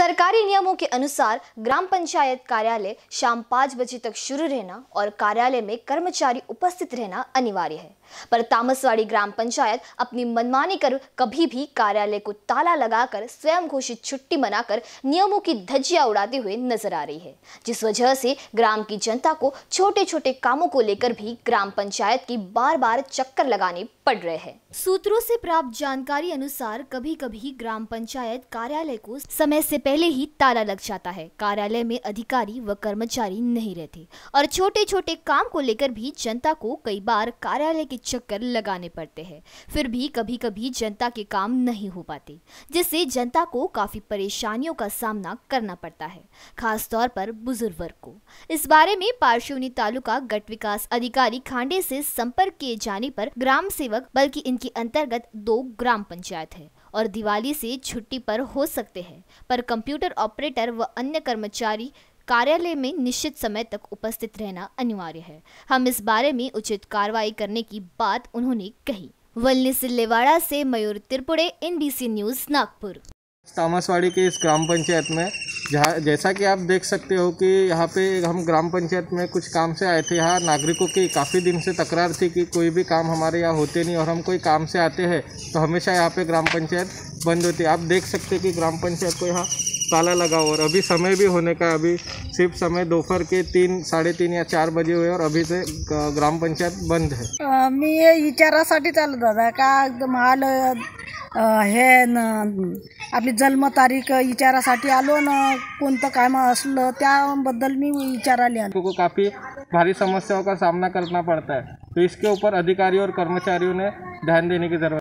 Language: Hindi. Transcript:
सरकारी नियमों के अनुसार ग्राम पंचायत कार्यालय शाम पाँच बजे तक शुरू रहना और कार्यालय में कर्मचारी उपस्थित रहना अनिवार्य है पर तामसवाड़ी ग्राम पंचायत अपनी मनमानी कर कभी भी कार्यालय को ताला लगाकर स्वयं घोषित छुट्टी मनाकर नियमों की धज्जियां उड़ाते हुए नजर आ रही है जिस वजह से ग्राम की जनता को छोटे छोटे कामों को लेकर भी ग्राम पंचायत की बार बार चक्कर लगाने पड़ रहे हैं सूत्रों से प्राप्त जानकारी अनुसार कभी कभी ग्राम पंचायत कार्यालय को समय से पहले ही ताला लग जाता है कार्यालय में अधिकारी व कर्मचारी नहीं रहते और छोटे छोटे काम को लेकर भी जनता को कई बार कार्यालय के चक्कर लगाने पड़ते हैं फिर भी कभी कभी जनता के काम नहीं हो पाते जिससे जनता को काफ़ी परेशानियों का सामना करना पड़ता है खासतौर पर बुजुर्ग वर्ग को इस बारे में पार्श्वनी तालुका गट विकास अधिकारी खांडे से संपर्क किए जाने पर ग्राम सेवक बल्कि इनके अंतर्गत दो ग्राम पंचायत है और दिवाली से छुट्टी पर हो सकते हैं पर कंप्यूटर ऑपरेटर व अन्य कर्मचारी कार्यालय में निश्चित समय तक उपस्थित रहना अनिवार्य है हम इस बारे में उचित कार्रवाई करने की बात उन्होंने कही वल्ली सिल्लेवाड़ा से मयूर त्रिपुड़े एन न्यूज नागपुर तामसवाड़ी के इस ग्राम पंचायत में जैसा कि आप देख सकते हो कि यहाँ पे हम ग्राम पंचायत में कुछ काम से आए थे यहाँ नागरिकों की काफ़ी दिन से तकरार थी कि कोई भी काम हमारे यहाँ होते नहीं और हम कोई काम से आते हैं तो हमेशा यहाँ पे ग्राम पंचायत बंद होती है आप देख सकते हैं कि ग्राम पंचायत को यहाँ ताला लगा हुआ और अभी समय भी होने का अभी सिर्फ समय दोपहर के तीन साढ़े तीन या चार बजे हुए और अभी से ग्राम पंचायत बंद है मैं ये विचारासाठी चालू दादा का है न तारीख विचारा सा आलो न को काम आल त्याबद्दल मैं विचाराले लिया को काफ़ी भारी समस्याओं का सामना करना पड़ता है तो इसके ऊपर अधिकारियों और कर्मचारियों ने ध्यान देने की ज़रूरत